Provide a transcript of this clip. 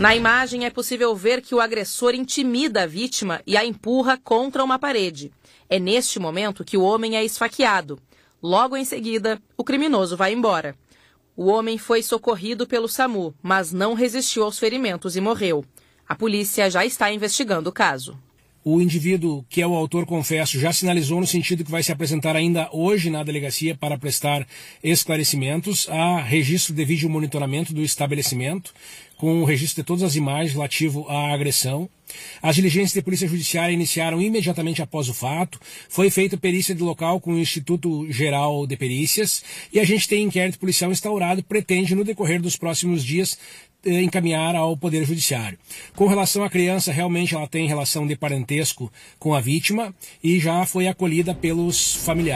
Na imagem é possível ver que o agressor intimida a vítima e a empurra contra uma parede. É neste momento que o homem é esfaqueado. Logo em seguida, o criminoso vai embora. O homem foi socorrido pelo SAMU, mas não resistiu aos ferimentos e morreu. A polícia já está investigando o caso. O indivíduo que é o autor, confesso, já sinalizou no sentido que vai se apresentar ainda hoje na delegacia para prestar esclarecimentos. Há registro de vídeo monitoramento do estabelecimento, com o registro de todas as imagens relativo à agressão. As diligências de polícia judiciária iniciaram imediatamente após o fato. Foi feita perícia de local com o Instituto Geral de Perícias e a gente tem inquérito policial instaurado, pretende no decorrer dos próximos dias eh, encaminhar ao Poder Judiciário. Com relação à criança, realmente ela tem relação de parentesco com a vítima e já foi acolhida pelos familiares.